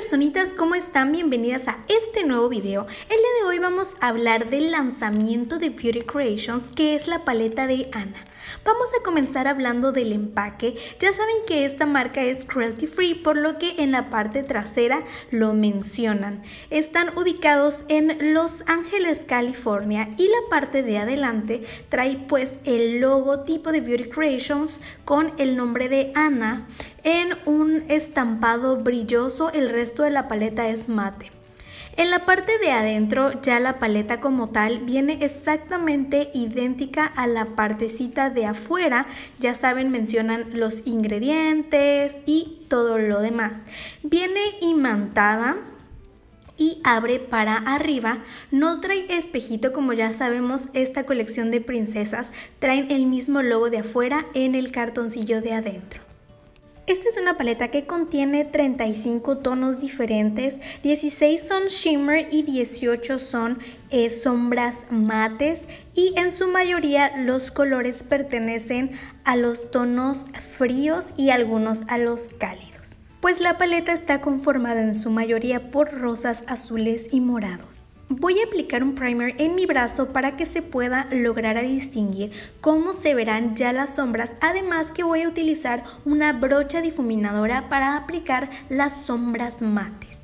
personitas? ¿Cómo están? Bienvenidas a este nuevo video. El día de hoy vamos a hablar del lanzamiento de Beauty Creations, que es la paleta de Ana. Vamos a comenzar hablando del empaque. Ya saben que esta marca es cruelty free, por lo que en la parte trasera lo mencionan. Están ubicados en Los Ángeles, California y la parte de adelante trae pues el logotipo de Beauty Creations con el nombre de Ana en un estampado brilloso, el resto de la paleta es mate. En la parte de adentro ya la paleta como tal viene exactamente idéntica a la partecita de afuera. Ya saben, mencionan los ingredientes y todo lo demás. Viene imantada y abre para arriba. No trae espejito como ya sabemos esta colección de princesas. Traen el mismo logo de afuera en el cartoncillo de adentro. Esta es una paleta que contiene 35 tonos diferentes, 16 son shimmer y 18 son eh, sombras mates y en su mayoría los colores pertenecen a los tonos fríos y algunos a los cálidos, pues la paleta está conformada en su mayoría por rosas azules y morados. Voy a aplicar un primer en mi brazo para que se pueda lograr a distinguir cómo se verán ya las sombras, además que voy a utilizar una brocha difuminadora para aplicar las sombras mates.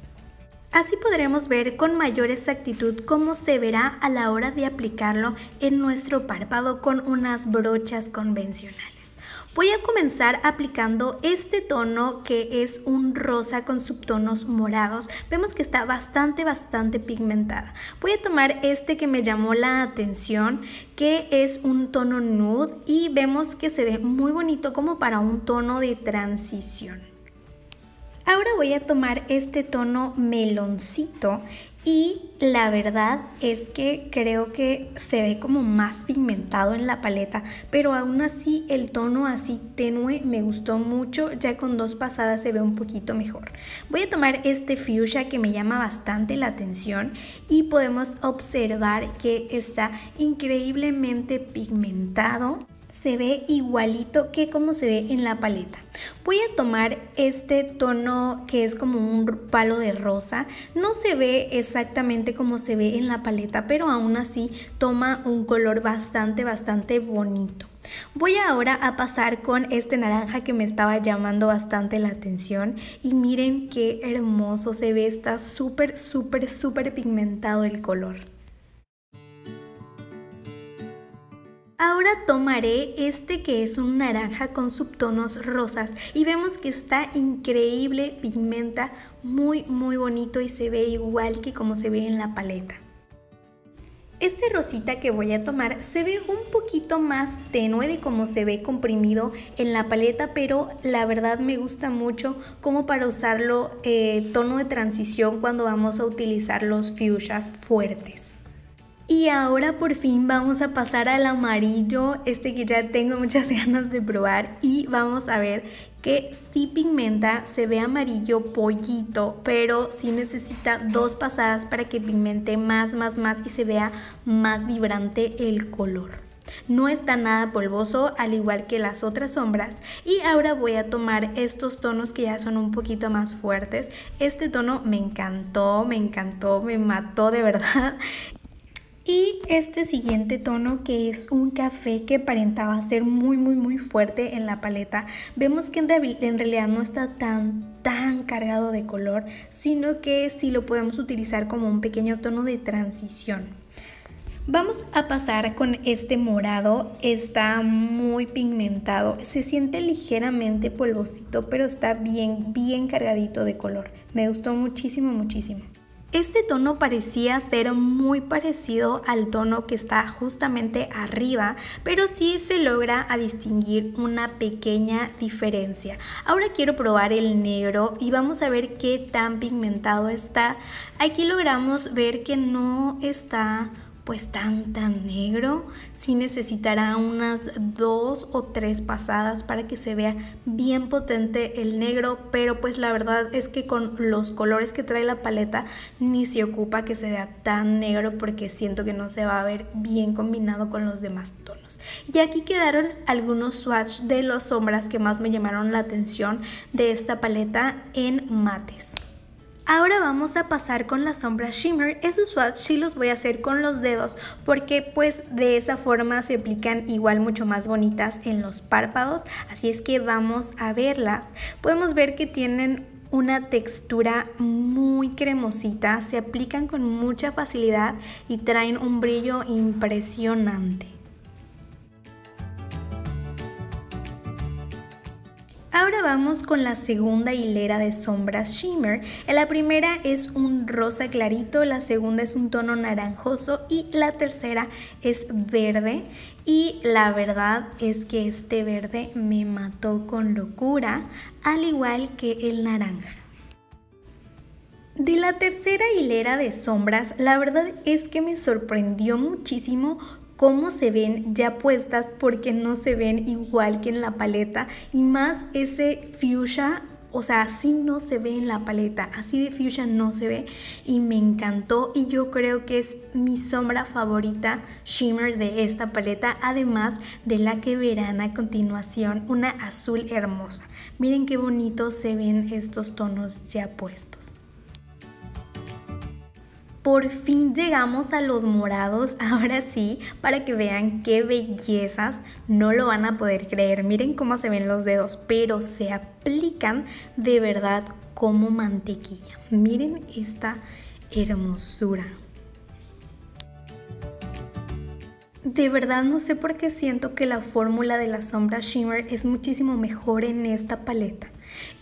Así podremos ver con mayor exactitud cómo se verá a la hora de aplicarlo en nuestro párpado con unas brochas convencionales. Voy a comenzar aplicando este tono que es un rosa con subtonos morados. Vemos que está bastante, bastante pigmentada. Voy a tomar este que me llamó la atención, que es un tono nude y vemos que se ve muy bonito como para un tono de transición. Ahora voy a tomar este tono meloncito y la verdad es que creo que se ve como más pigmentado en la paleta, pero aún así el tono así tenue me gustó mucho, ya con dos pasadas se ve un poquito mejor. Voy a tomar este fuchsia que me llama bastante la atención y podemos observar que está increíblemente pigmentado se ve igualito que como se ve en la paleta. Voy a tomar este tono que es como un palo de rosa. No se ve exactamente como se ve en la paleta, pero aún así toma un color bastante, bastante bonito. Voy ahora a pasar con este naranja que me estaba llamando bastante la atención y miren qué hermoso se ve, está súper, súper, súper pigmentado el color. Ahora tomaré este que es un naranja con subtonos rosas y vemos que está increíble, pigmenta muy muy bonito y se ve igual que como se ve en la paleta. Este rosita que voy a tomar se ve un poquito más tenue de como se ve comprimido en la paleta, pero la verdad me gusta mucho como para usarlo eh, tono de transición cuando vamos a utilizar los fuchsias fuertes. Y ahora por fin vamos a pasar al amarillo, este que ya tengo muchas ganas de probar y vamos a ver que sí pigmenta, se ve amarillo pollito, pero sí necesita dos pasadas para que pigmente más, más, más y se vea más vibrante el color. No está nada polvoso, al igual que las otras sombras. Y ahora voy a tomar estos tonos que ya son un poquito más fuertes. Este tono me encantó, me encantó, me mató de verdad. Y este siguiente tono que es un café que aparentaba ser muy muy muy fuerte en la paleta, vemos que en, realidad no está tan tan cargado de color, sino que sí lo podemos utilizar como un pequeño tono de transición. Vamos a pasar con este morado, está muy pigmentado, se siente ligeramente polvosito, pero está bien, bien cargadito de color. Me gustó muchísimo, muchísimo. Este tono parecía ser muy parecido al tono que está justamente arriba, pero sí se logra distinguir una pequeña diferencia. Ahora quiero probar el negro y vamos a ver qué tan pigmentado está. Aquí logramos ver que no está pues tan tan negro, sí necesitará unas dos o tres pasadas para que se vea bien potente el negro, pero pues la verdad es que con los colores que trae la paleta ni se ocupa que se vea tan negro porque siento que no se va a ver bien combinado con los demás tonos. Y aquí quedaron algunos swatches de las sombras que más me llamaron la atención de esta paleta en mates. Ahora vamos a pasar con la sombra Shimmer. es usual si los voy a hacer con los dedos porque pues de esa forma se aplican igual mucho más bonitas en los párpados. Así es que vamos a verlas. Podemos ver que tienen una textura muy cremosita, se aplican con mucha facilidad y traen un brillo impresionante. Ahora vamos con la segunda hilera de sombras shimmer. La primera es un rosa clarito, la segunda es un tono naranjoso y la tercera es verde. Y la verdad es que este verde me mató con locura, al igual que el naranja. De la tercera hilera de sombras, la verdad es que me sorprendió muchísimo cómo se ven ya puestas porque no se ven igual que en la paleta y más ese fuchsia o sea, así no se ve en la paleta, así de fuchsia no se ve y me encantó y yo creo que es mi sombra favorita shimmer de esta paleta, además de la que verán a continuación, una azul hermosa. Miren qué bonito se ven estos tonos ya puestos. Por fin llegamos a los morados, ahora sí, para que vean qué bellezas, no lo van a poder creer, miren cómo se ven los dedos, pero se aplican de verdad como mantequilla. Miren esta hermosura. De verdad no sé por qué siento que la fórmula de la sombra Shimmer es muchísimo mejor en esta paleta.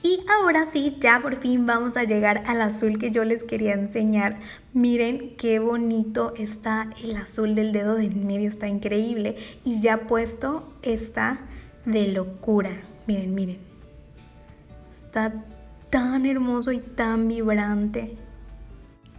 Y ahora sí, ya por fin vamos a llegar al azul que yo les quería enseñar. Miren qué bonito está el azul del dedo de en medio, está increíble. Y ya puesto está de locura. Miren, miren. Está tan hermoso y tan vibrante.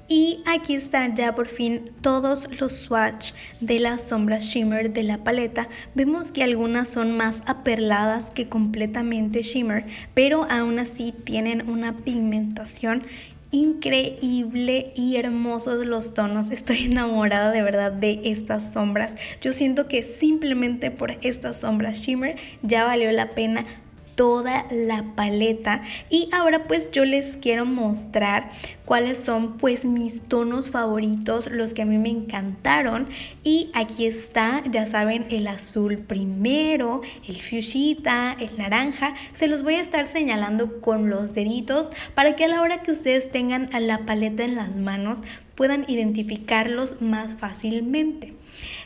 Y aquí están ya por fin todos los swatch de las sombras shimmer de la paleta. Vemos que algunas son más aperladas que completamente shimmer, pero aún así tienen una pigmentación increíble y hermosos los tonos. Estoy enamorada de verdad de estas sombras. Yo siento que simplemente por estas sombras shimmer ya valió la pena toda la paleta y ahora pues yo les quiero mostrar cuáles son pues mis tonos favoritos los que a mí me encantaron y aquí está ya saben el azul primero el fuchsita el naranja se los voy a estar señalando con los deditos para que a la hora que ustedes tengan la paleta en las manos puedan identificarlos más fácilmente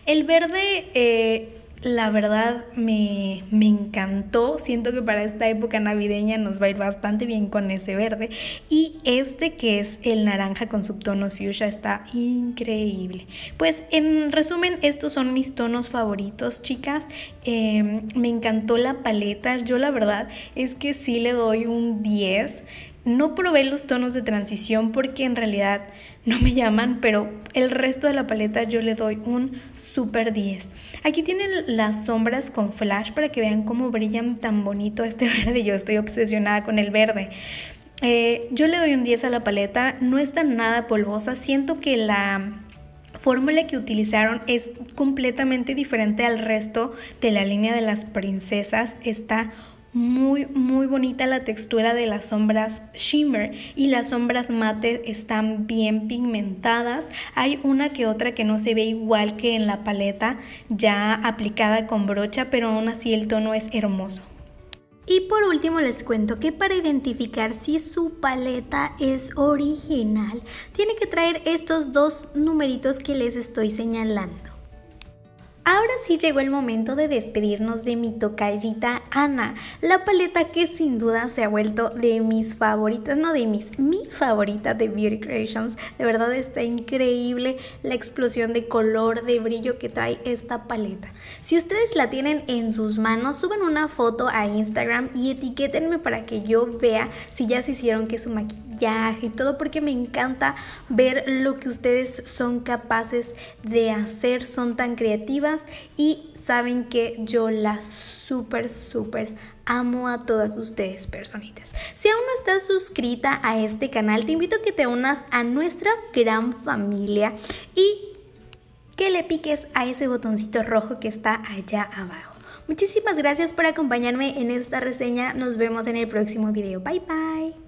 el verde eh, la verdad me, me, encantó. Siento que para esta época navideña nos va a ir bastante bien con ese verde. Y este que es el naranja con subtonos fuchsia está increíble. Pues en resumen, estos son mis tonos favoritos, chicas. Em, me encantó la paleta. Yo la verdad es que sí le doy un 10. No probé los tonos de transición porque en realidad no me llaman, pero el resto de la paleta yo le doy un super 10. Aquí tienen las sombras con flash para que vean cómo brillan tan bonito este verde. Yo estoy obsesionada con el verde. Eh, yo le doy un 10 a la paleta, no está nada polvosa, siento que la fórmula que utilizaron es completamente diferente al resto de la línea de las princesas. Está muy, muy bonita la textura de las sombras shimmer y las sombras mate están bien pigmentadas. Hay una que otra que no se ve igual que en la paleta ya aplicada con brocha, pero aún así el tono es hermoso. Y por último les cuento que para identificar si su paleta es original, tiene que traer estos dos numeritos que les estoy señalando. Ahora sí llegó el momento de despedirnos de mi tocallita Ana, la paleta que sin duda se ha vuelto de mis favoritas, no de mis, mi favorita de Beauty Creations. De verdad está increíble la explosión de color, de brillo que trae esta paleta. Si ustedes la tienen en sus manos, suban una foto a Instagram y etiquétenme para que yo vea si ya se hicieron que su maquillaje y todo, porque me encanta ver lo que ustedes son capaces de hacer, son tan creativas y saben que yo las súper, súper amo a todas ustedes, personitas. Si aún no estás suscrita a este canal, te invito a que te unas a nuestra gran familia y que le piques a ese botoncito rojo que está allá abajo. Muchísimas gracias por acompañarme en esta reseña. Nos vemos en el próximo video. Bye bye.